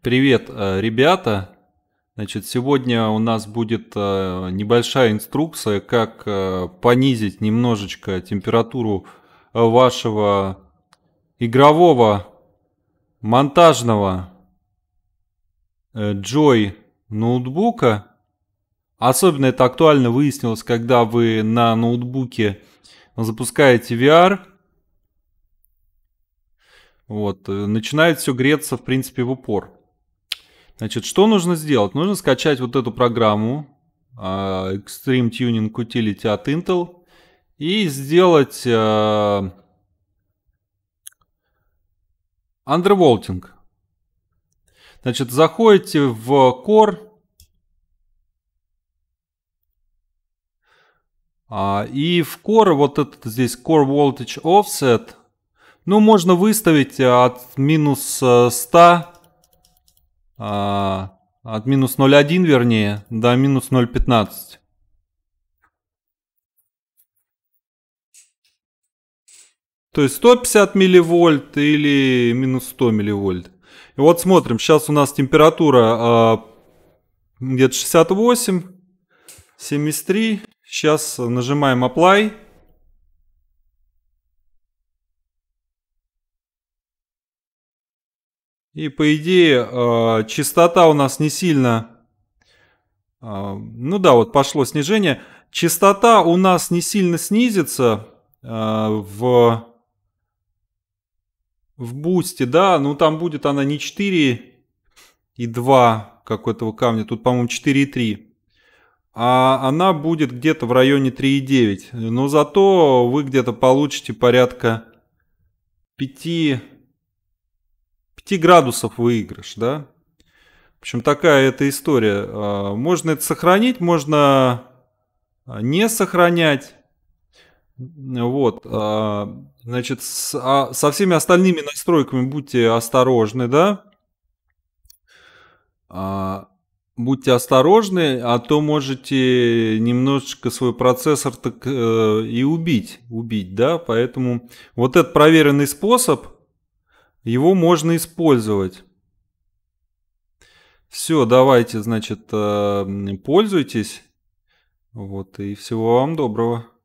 Привет, э, ребята! Значит, сегодня у нас будет э, небольшая инструкция, как э, понизить немножечко температуру вашего игрового монтажного Joy ноутбука. Особенно это актуально выяснилось, когда вы на ноутбуке запускаете VR. Вот, начинает все греться, в принципе, в упор. Значит, что нужно сделать? Нужно скачать вот эту программу а, Extreme Tuning Utility от Intel и сделать э, Undervolting. Значит, заходите в Core а, и в Core вот этот здесь Core Voltage Offset. Ну, можно выставить от минус 100 э, а, от минус 0,1, вернее, до минус 0,15. То есть 150 милливольт или минус 100 милливольт. И вот смотрим, сейчас у нас температура а, где-то 68, 73. Сейчас нажимаем Apply. И по идее э, частота у нас не сильно... Э, ну да, вот пошло снижение. Частота у нас не сильно снизится э, в... В бусте, да, ну там будет она не 4 и 2, какой-то этого камня, тут, по-моему, и 4,3 а она будет где-то в районе и 3,9. Но зато вы где-то получите порядка 5 5 градусов выигрыш, да? В общем, такая эта история. А, можно это сохранить, можно а, не сохранять. Вот, а, значит, со всеми остальными настройками будьте осторожны, да? будьте осторожны, а то можете немножечко свой процессор так э, и убить, убить, да? Поэтому вот этот проверенный способ – его можно использовать. Все, давайте, значит, э, пользуйтесь. Вот, и всего вам доброго.